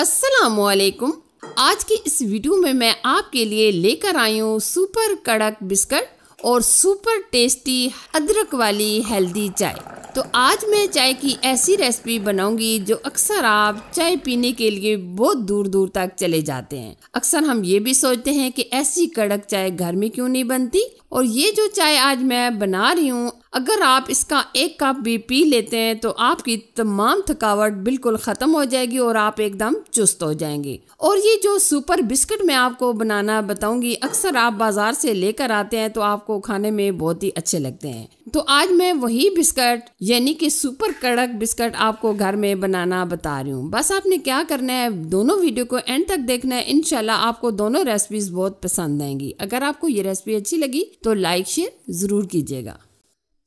वालेकुम आज की इस वीडियो में मैं आपके लिए लेकर आई हूँ सुपर कड़क बिस्कुट और सुपर टेस्टी अदरक वाली हेल्दी चाय तो आज मैं चाय की ऐसी रेसिपी बनाऊंगी जो अक्सर आप चाय पीने के लिए बहुत दूर दूर तक चले जाते हैं अक्सर हम ये भी सोचते हैं कि ऐसी कड़क चाय घर में क्यों नहीं बनती और ये जो चाय आज मैं बना रही हूँ अगर आप इसका एक कप भी पी लेते हैं तो आपकी तमाम थकावट बिल्कुल ख़त्म हो जाएगी और आप एकदम चुस्त हो जाएंगे और ये जो सुपर बिस्किट मैं आपको बनाना बताऊंगी अक्सर आप बाज़ार से लेकर आते हैं तो आपको खाने में बहुत ही अच्छे लगते हैं तो आज मैं वही बिस्कट यानी कि सुपर कड़क बिस्कट आपको घर में बनाना बता रही हूँ बस आपने क्या करना है दोनों वीडियो को एंड तक देखना है इनशाला आपको दोनों रेसिपीज बहुत पसंद आएंगी अगर आपको ये रेसिपी अच्छी लगी तो लाइक शेयर ज़रूर कीजिएगा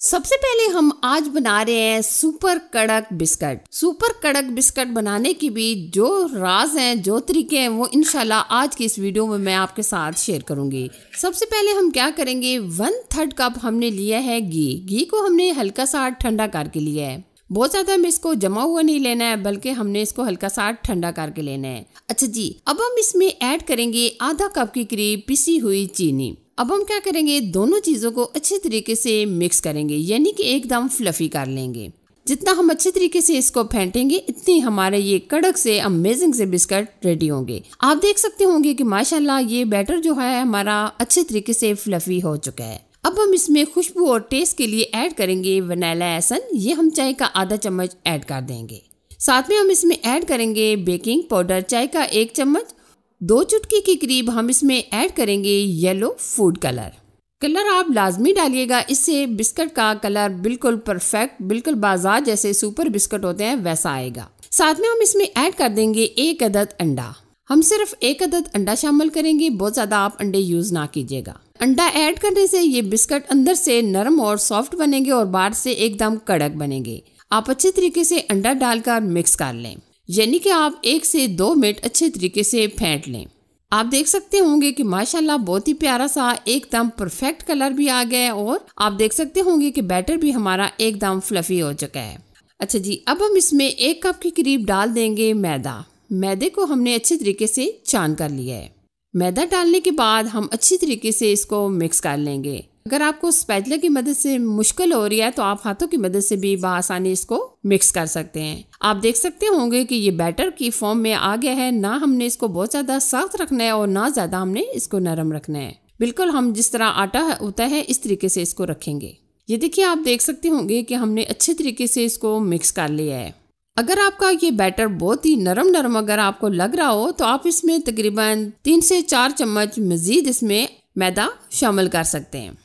सबसे पहले हम आज बना रहे हैं सुपर कड़क बिस्कट सुपर कड़क बिस्कट बनाने की भी जो राज हैं जो तरीके हैं वो इनशाला आज की इस वीडियो में मैं आपके साथ शेयर करूंगी सबसे पहले हम क्या करेंगे वन थर्ड कप हमने लिया है घी घी को हमने हल्का सा ठंडा करके लिया है बहुत ज्यादा हमें इसको जमा हुआ नहीं लेना है बल्कि हमने इसको हल्का सा ठंडा करके लेना है अच्छा जी अब हम इसमें ऐड करेंगे आधा कप के करीब पिसी हुई चीनी अब हम क्या करेंगे दोनों चीज़ों को अच्छे तरीके से मिक्स करेंगे यानी कि एकदम फ्लफ़ी कर लेंगे जितना हम अच्छे तरीके से इसको फेंटेंगे इतनी हमारे ये कड़क से अमेजिंग से बिस्किट रेडी होंगे आप देख सकते होंगे कि माशाल्लाह ये बैटर जो है हमारा अच्छे तरीके से फ्लफी हो चुका है अब हम इसमें खुशबू और टेस्ट के लिए ऐड करेंगे वनीला एसन ये हम चाय का आधा चम्मच ऐड कर देंगे साथ में हम इसमें ऐड करेंगे बेकिंग पाउडर चाय का एक चम्मच दो चुटकी के करीब हम इसमें ऐड करेंगे येलो फूड कलर कलर आप लाजमी डालिएगा इससे बिस्किट का कलर बिल्कुल परफेक्ट बिल्कुल बाजार जैसे सुपर बिस्किट होते हैं वैसा आएगा साथ में हम इसमें ऐड कर देंगे एक अदद अंडा हम सिर्फ एक अदद अंडा शामिल करेंगे बहुत ज़्यादा आप अंडे यूज़ ना कीजिएगा अंडा ऐड करने से ये बिस्किट अंदर से नरम और सॉफ्ट बनेंगे और बाहर से एकदम कड़क बनेंगे आप अच्छे तरीके से अंडा डालकर मिक्स कर लें यानी कि आप एक से दो मिनट अच्छे तरीके से फेंट लें आप देख सकते होंगे कि माशाल्लाह बहुत ही प्यारा सा एकदम परफेक्ट कलर भी आ गया है और आप देख सकते होंगे कि बैटर भी हमारा एकदम फ्लफी हो चुका है अच्छा जी अब हम इसमें एक कप के करीब डाल देंगे मैदा मैदे को हमने अच्छे तरीके से चान कर लिया है मैदा डालने के बाद हम अच्छी तरीके से इसको मिक्स कर लेंगे अगर आपको स्पैचला की मदद से मुश्किल हो रही है तो आप हाथों की मदद से भी बसानी इसको मिक्स कर सकते हैं आप देख सकते होंगे कि ये बैटर की फॉर्म में आ गया है ना हमने इसको बहुत ज़्यादा सख्त रखना है और ना ज़्यादा हमने इसको नरम रखना है बिल्कुल हम जिस तरह आटा होता है इस तरीके से इसको रखेंगे ये देखिए आप देख सकते होंगे कि हमने अच्छे तरीके से इसको मिक्स कर लिया है अगर आपका ये बैटर बहुत ही नरम नरम अगर आपको लग रहा हो तो आप इसमें तकरीबन तीन से चार चम्मच मज़ीद इसमें मैदा शामिल कर सकते हैं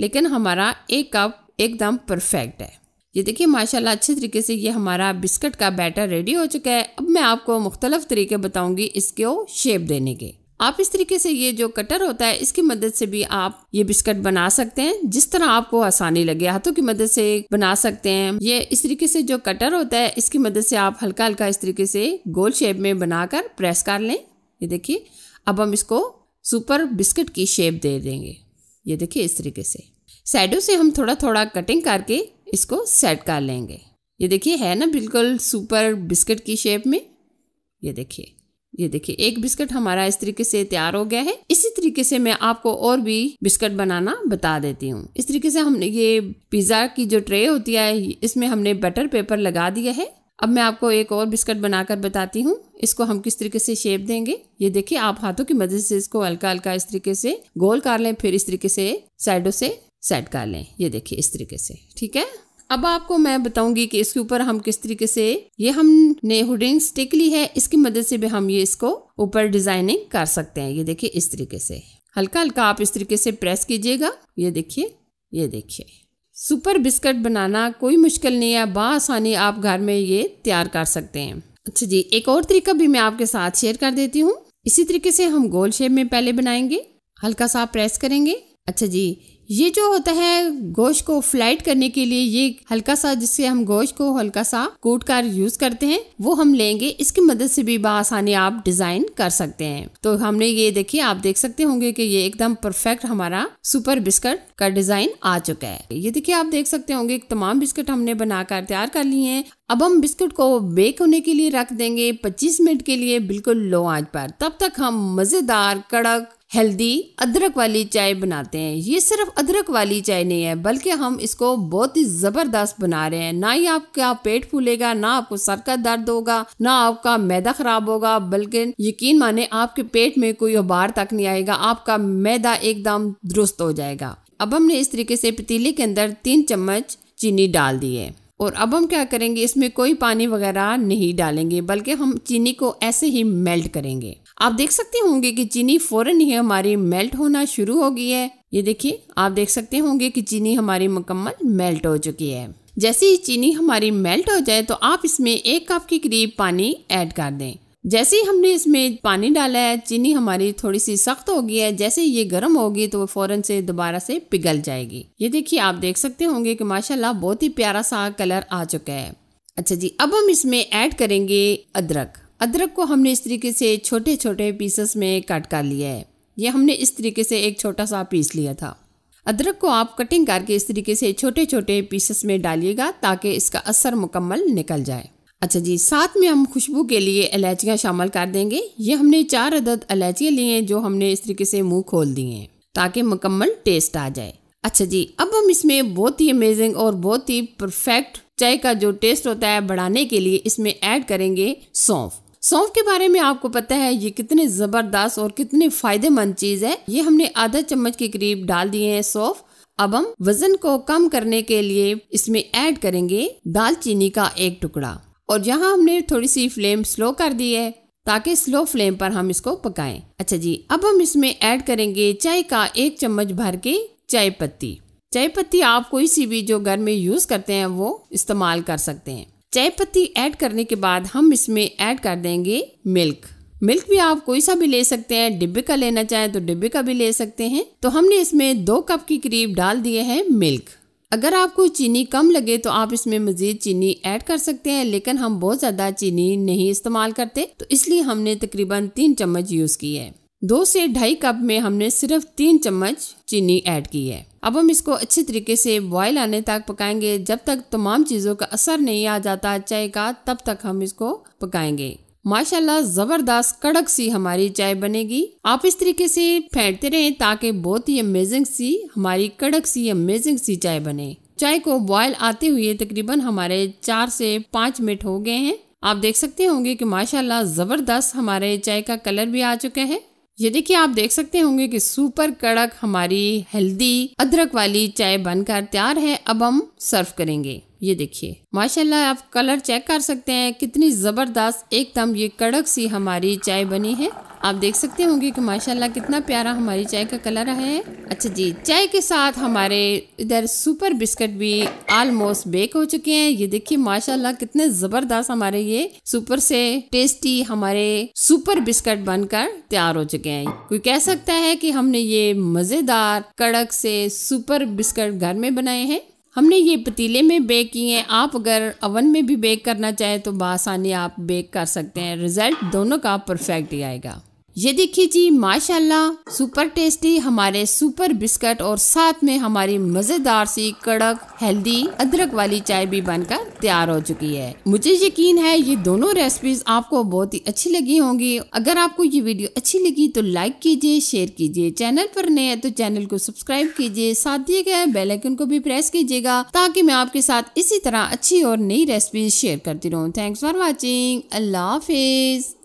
लेकिन हमारा एक कप एकदम परफेक्ट है ये देखिए माशाल्लाह अच्छे तरीके से ये हमारा बिस्किट का बैटर रेडी हो चुका है अब मैं आपको मुख्तलिफ तरीके बताऊंगी इसको शेप देने के आप इस तरीके से ये जो कटर होता है इसकी मदद से भी आप ये बिस्किट बना सकते हैं जिस तरह आपको आसानी लगे हाथों की मदद से बना सकते हैं ये इस तरीके से जो कटर होता है इसकी मदद से आप हल्का हल्का इस तरीके से गोल शेप में बनाकर प्रेस कर लें ये देखिए अब हम इसको सुपर बिस्किट की शेप दे देंगे ये देखिए इस तरीके से साइडों से हम थोड़ा थोड़ा कटिंग करके इसको सेट कर लेंगे ये देखिए है ना बिल्कुल सुपर बिस्किट की शेप में ये देखिए ये देखिए एक बिस्किट हमारा इस तरीके से तैयार हो गया है इसी तरीके से मैं आपको और भी बिस्किट बनाना बता देती हूँ इस तरीके से हमने ये पिज़्ज़ा की जो ट्रे होती है इसमें हमने बटर पेपर लगा दिया है अब मैं आपको एक और बिस्किट बनाकर बताती हूँ इसको हम किस तरीके से शेप देंगे ये देखिए आप हाथों की मदद से इसको हल्का हल्का इस तरीके से गोल कर लें फिर इस तरीके से साइडों से सेट कर लें ये देखिए इस तरीके से ठीक है अब आपको मैं बताऊंगी कि इसके ऊपर हम किस तरीके से ये हमने हुडिंग स्टिक ली है इसकी मदद से भी हम ये इसको ऊपर डिजाइनिंग कर सकते हैं ये देखिए इस तरीके से हल्का हल्का आप इस तरीके से प्रेस कीजिएगा ये देखिए ये देखिए सुपर बिस्किट बनाना कोई मुश्किल नहीं है बआसानी आप घर में ये तैयार कर सकते हैं अच्छा जी एक और तरीका भी मैं आपके साथ शेयर कर देती हूँ इसी तरीके से हम गोल शेप में पहले बनाएंगे हल्का सा प्रेस करेंगे अच्छा जी ये जो होता है गोश्त को फ्लाइट करने के लिए ये हल्का सा जिससे हम गोश्त को हल्का सा कूट कर यूज करते हैं वो हम लेंगे इसकी मदद से भी बसानी आप डिजाइन कर सकते हैं तो हमने ये देखिए आप देख सकते होंगे कि ये एकदम परफेक्ट हमारा सुपर बिस्कट का डिजाइन आ चुका है ये देखिए आप देख सकते होंगे तमाम बिस्कुट हमने बनाकर तैयार कर लिए हैं अब हम बिस्कुट को बेक होने के लिए रख देंगे 25 मिनट के लिए बिल्कुल लो आंच पर तब तक हम मजेदार कड़क हेल्दी अदरक वाली चाय बनाते हैं ये सिर्फ अदरक वाली चाय नहीं है बल्कि हम इसको बहुत ही ज़बरदस्त बना रहे हैं ना ही आपका पेट फूलेगा ना आपको सर का दर्द होगा ना आपका मैदा ख़राब होगा बल्कि यकीन माने आपके पेट में कोई उबार तक नहीं आएगा आपका मैदा एकदम दुरुस्त हो जाएगा अब हमने इस तरीके से पतीले के अंदर तीन चम्मच चीनी डाल दी है और अब हम क्या करेंगे इसमें कोई पानी वगैरह नहीं डालेंगे बल्कि हम चीनी को ऐसे ही मेल्ट करेंगे आप देख सकते होंगे कि चीनी फ़ौरन ही हमारी मेल्ट होना शुरू हो गई है ये देखिए आप देख सकते होंगे कि चीनी हमारी मुकम्मल मेल्ट हो चुकी है जैसे ही चीनी हमारी मेल्ट हो जाए तो आप इसमें एक कप के करीब पानी ऐड कर दें जैसे ही हमने इसमें पानी डाला है चीनी हमारी थोड़ी सी सख्त हो गई है जैसे ये गर्म होगी तो वो फ़ौरन से दोबारा से पिघल जाएगी ये देखिए आप देख सकते होंगे कि माशाल्लाह बहुत ही प्यारा सा कलर आ चुका है अच्छा जी अब हम इसमें ऐड करेंगे अदरक अदरक को हमने इस तरीके से छोटे छोटे पीसेस में कट कर लिया है ये हमने इस तरीके से एक छोटा सा पीस लिया था अदरक को आप कटिंग करके इस तरीके से छोटे छोटे पीसेस में डालिएगा ताकि इसका असर मुकम्मल निकल जाए अच्छा जी साथ में हम खुशबू के लिए इलायचियाँ शामिल कर देंगे ये हमने चार अदद इलायचियाँ लिए हैं जो हमने इस तरीके से मुंह खोल दिए हैं ताकि मुकम्मल टेस्ट आ जाए अच्छा जी अब हम इसमें बहुत ही अमेजिंग और बहुत ही परफेक्ट चाय का जो टेस्ट होता है बढ़ाने के लिए इसमें ऐड करेंगे सौंफ सौंफ के बारे में आपको पता है ये कितने जबरदस्त और कितने फायदेमंद चीज है ये हमने आधा चम्मच के करीब डाल दिए हैं सौंफ अब हम वजन को कम करने के लिए इसमें ऐड करेंगे दालचीनी का एक टुकड़ा और यहाँ हमने थोड़ी सी फ्लेम स्लो कर दी है ताकि स्लो फ्लेम पर हम इसको पकाएं। अच्छा जी अब हम इसमें ऐड करेंगे चाय का एक चम्मच भर के चाय पत्ती चाय पत्ती आप कोई सी भी जो घर में यूज करते हैं वो इस्तेमाल कर सकते हैं चाय पत्ती ऐड करने के बाद हम इसमें ऐड कर देंगे मिल्क मिल्क भी आप कोई सा भी ले सकते हैं डिब्बे का लेना चाहें तो डिब्बे का भी ले सकते हैं तो हमने इसमें दो कप के करीब डाल दिए हैं मिल्क अगर आपको चीनी कम लगे तो आप इसमें मज़ीद चीनी ऐड कर सकते हैं लेकिन हम बहुत ज़्यादा चीनी नहीं इस्तेमाल करते तो इसलिए हमने तकरीबन तीन चम्मच यूज़ की है दो से ढाई कप में हमने सिर्फ तीन चम्मच चीनी ऐड की है अब हम इसको अच्छे तरीके से बॉयल आने तक पकाएंगे जब तक तमाम चीज़ों का असर नहीं आ जाता चाय का तब तक हम इसको पकाएंगे माशाल्लाह जबरदस्त कड़क सी हमारी चाय बनेगी आप इस तरीके से फेंटते रहें ताकि बहुत ही अमेजिंग सी हमारी कड़क सी अमेजिंग सी चाय बने चाय को बॉयल आते हुए तकरीबन हमारे चार से पाँच मिनट हो गए हैं आप देख सकते होंगे कि माशाल्लाह ज़बरदस्त हमारे चाय का कलर भी आ चुका है ये देखिए आप देख सकते होंगे कि सुपर कड़क हमारी हेल्दी अदरक वाली चाय बनकर तैयार है अब हम सर्व करेंगे ये देखिए माशाल्लाह आप कलर चेक कर सकते हैं कितनी ज़बरदस्त एकदम ये कड़क सी हमारी चाय बनी है आप देख सकते होंगे कि माशाल्लाह कितना प्यारा हमारी चाय का कलर है अच्छा जी चाय के साथ हमारे इधर सुपर बिस्किट भी ऑलमोस्ट बेक हो चुके हैं ये देखिए माशाल्लाह कितने जबरदस्त हमारे ये सुपर से टेस्टी हमारे सुपर बिस्किट बनकर तैयार हो चुके हैं कोई कह सकता है कि हमने ये मजेदार कड़क से सुपर बिस्किट घर में बनाए हैं हमने ये पतीले में बेक किए हैं आप अगर अवन में भी बेक करना चाहें तो बसानी आप बेक कर सकते हैं रिजल्ट दोनों का परफेक्ट ही आएगा ये देखिए जी माशाल्लाह सुपर टेस्टी हमारे सुपर बिस्किट और साथ में हमारी मजेदार सी कड़क हेल्दी अदरक वाली चाय भी बनकर तैयार हो चुकी है मुझे यकीन है ये दोनों रेसिपीज आपको बहुत ही अच्छी लगी होंगी अगर आपको ये वीडियो अच्छी लगी तो लाइक कीजिए शेयर कीजिए चैनल पर नए तो चैनल को सब्सक्राइब कीजिए साथ दिए गए बेलाइकन को भी प्रेस कीजिएगा ताकि मैं आपके साथ इसी तरह अच्छी और नई रेसिपीज शेयर करती रहूँ थैंक्स फॉर वॉचिंग अल्लाह हाफिज